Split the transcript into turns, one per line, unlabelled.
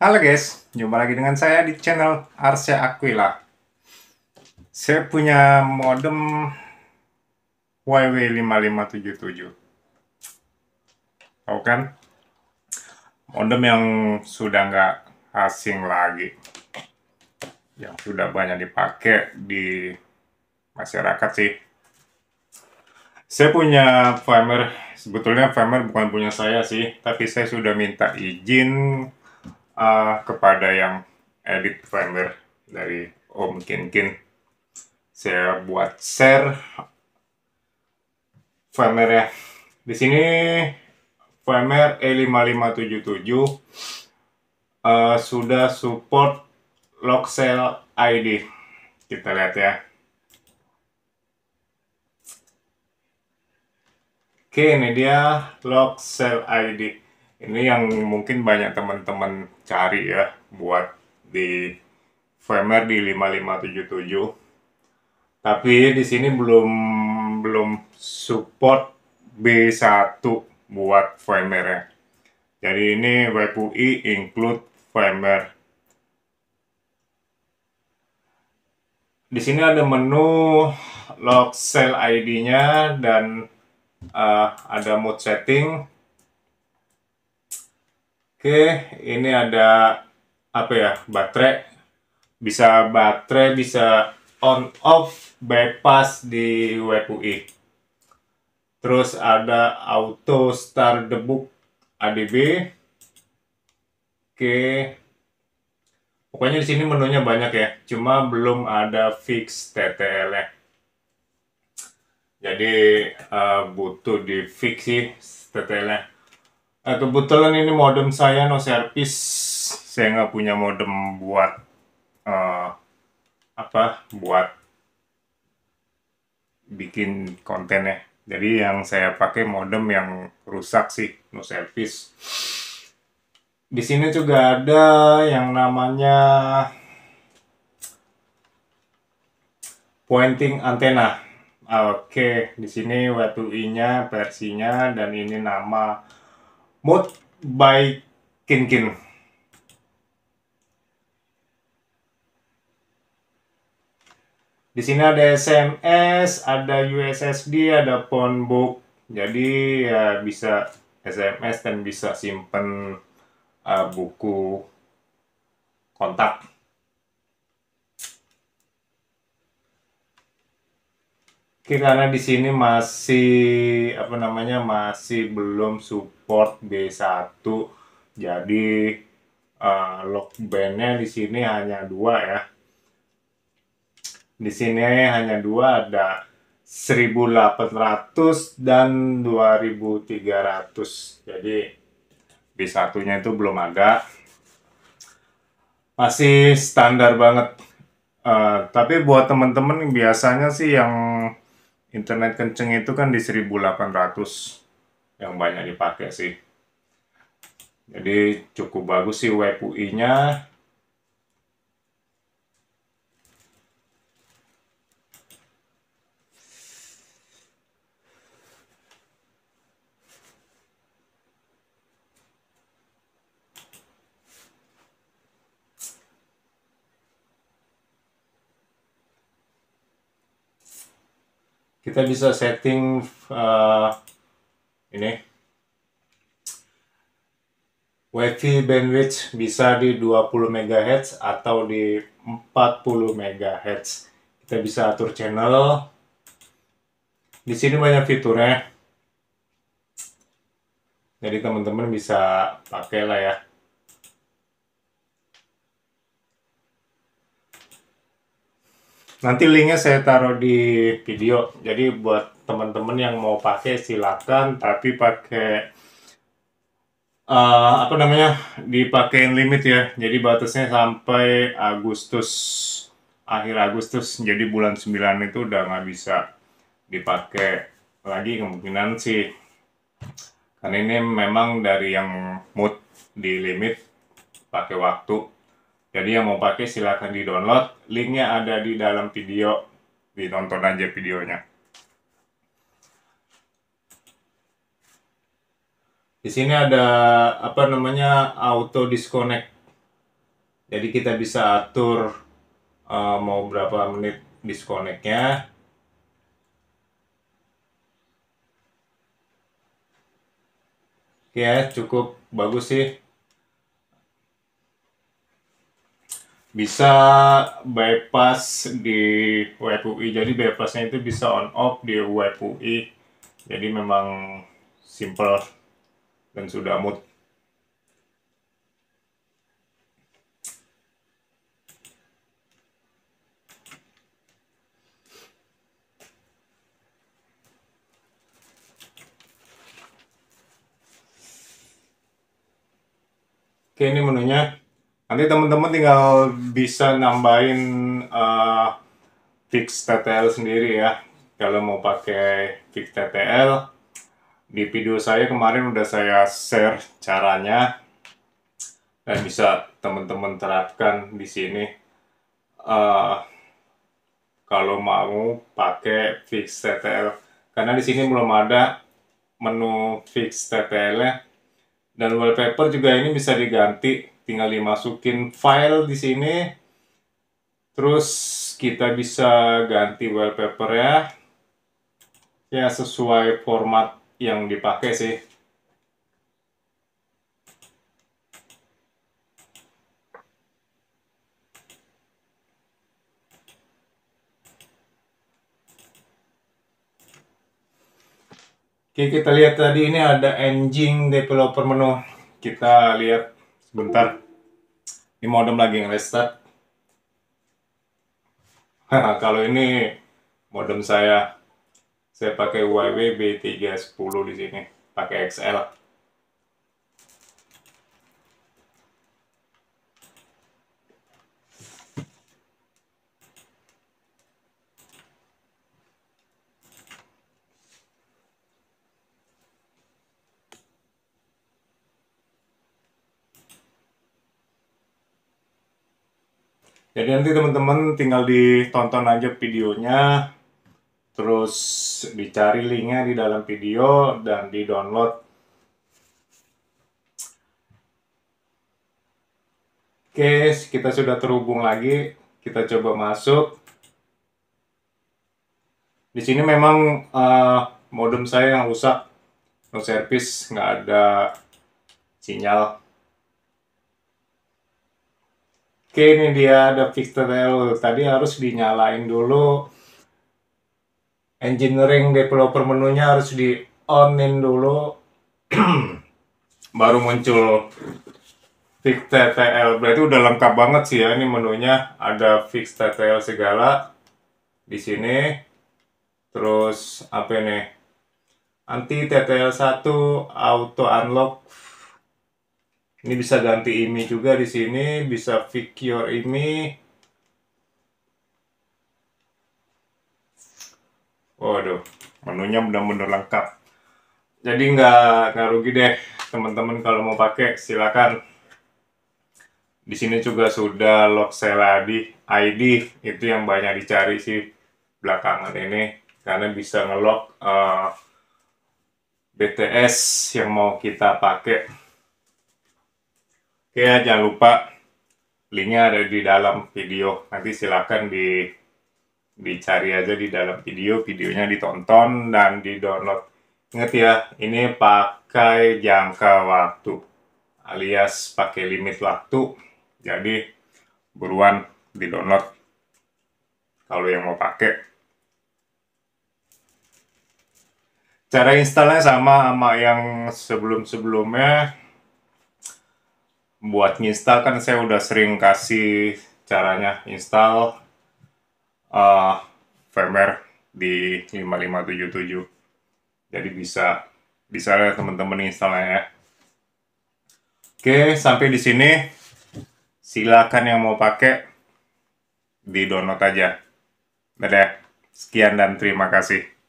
Halo guys, jumpa lagi dengan saya di channel Arsya Aquila. Saya punya modem YW5577. Tahu kan? Modem yang sudah nggak asing lagi. Yang sudah banyak dipakai di masyarakat sih. Saya punya firmware, sebetulnya firmware bukan punya saya sih, tapi saya sudah minta izin uh, kepada yang edit firmware dari Om Kinkin. Saya buat share firmware ya. Di sini firmware E5577 uh, sudah support lock cell ID. Kita lihat ya. Oke, ini dia lock cell ID. Ini yang mungkin banyak teman-teman cari ya buat di firmware di 5577 tapi di sini belum belum support B1 buat firmware -nya. jadi ini WebUI include firmware di sini ada menu log cell ID-nya dan uh, ada mode setting Oke, ini ada apa ya? Baterai. Bisa baterai, bisa on off bypass di web Terus ada auto start the book ADB. Oke. Pokoknya di sini menunya banyak ya. Cuma belum ada fix TTL ya. Jadi uh, butuh di fix sih TTL-nya Nah, kebetulan ini modem saya no service. Saya nggak punya modem buat uh, apa? Buat bikin konten ya Jadi yang saya pakai modem yang rusak sih, no service. Di sini juga ada yang namanya pointing antena. Oke, okay. di sini i nya versinya, dan ini nama Mode by Kinkin. Di sini ada SMS, ada USSD, ada phonebook. Jadi ya bisa SMS dan bisa simpen uh, buku kontak. karena di sini masih apa namanya masih belum support Ford B1 jadi uh, lock bandnya di sini hanya dua ya di sini hanya dua ada 1800 dan 2300 jadi B1 nya itu belum ada masih standar banget Uh, tapi buat temen-temen biasanya sih yang internet kenceng itu kan di 1800 yang banyak dipakai sih. Jadi cukup bagus sih web UI-nya. Kita bisa setting uh, ini WiFi bandwidth bisa di 20 MHz atau di 40 MHz. Kita bisa atur channel. Di sini banyak fiturnya. Jadi teman-teman bisa pakai lah ya. Nanti linknya saya taruh di video. Jadi buat teman-teman yang mau pakai silakan tapi pakai uh, apa namanya dipakein limit ya jadi batasnya sampai Agustus akhir Agustus jadi bulan 9 itu udah nggak bisa dipakai lagi kemungkinan sih karena ini memang dari yang mood di limit pakai waktu jadi yang mau pakai silakan di download linknya ada di dalam video ditonton aja videonya Di sini ada apa namanya auto disconnect. Jadi kita bisa atur uh, mau berapa menit disconnectnya. Oke ya, cukup bagus sih. bisa bypass di web jadi bypassnya itu bisa on off di web jadi memang simple dan sudah mood. Oke, ini menunya. Nanti teman-teman tinggal bisa nambahin uh, fix TTL sendiri ya. Kalau mau pakai fix TTL, di video saya kemarin udah saya share caranya dan bisa teman-teman terapkan di sini. Uh, kalau mau pakai fix TTL karena di sini belum ada menu fix TTL -nya. dan wallpaper juga ini bisa diganti tinggal dimasukin file di sini terus kita bisa ganti wallpaper ya ya sesuai format yang dipakai sih Oke kita lihat tadi ini ada engine developer menu kita lihat sebentar ini modem lagi yang restart kalau ini modem saya saya pakai YW B310 di sini, pakai XL. Jadi nanti teman-teman tinggal ditonton aja videonya terus dicari linknya di dalam video dan di download oke kita sudah terhubung lagi kita coba masuk di sini memang uh, modem saya yang rusak no service nggak ada sinyal oke ini dia ada fixed tadi harus dinyalain dulu engineering developer menunya harus di onin dulu baru muncul fix TTL berarti udah lengkap banget sih ya ini menunya ada fix TTL segala di sini terus apa ini anti TTL 1 auto unlock ini bisa ganti IMI juga di sini bisa fix your IMI Waduh, menunya benar-benar lengkap. Jadi nggak nggak rugi deh teman-teman kalau mau pakai silakan. Di sini juga sudah lock seladi ID itu yang banyak dicari sih belakangan ini karena bisa ngelock uh, eh, BTS yang mau kita pakai. Oke, ya, jangan lupa linknya ada di dalam video. Nanti silakan di dicari aja di dalam video videonya ditonton dan di download inget ya ini pakai jangka waktu alias pakai limit waktu jadi buruan di download kalau yang mau pakai cara installnya sama sama yang sebelum-sebelumnya buat install kan saya udah sering kasih caranya install uh, firmware di 5577 jadi bisa bisa ya teman-teman installnya ya oke sampai di sini silakan yang mau pakai di download aja dadah sekian dan terima kasih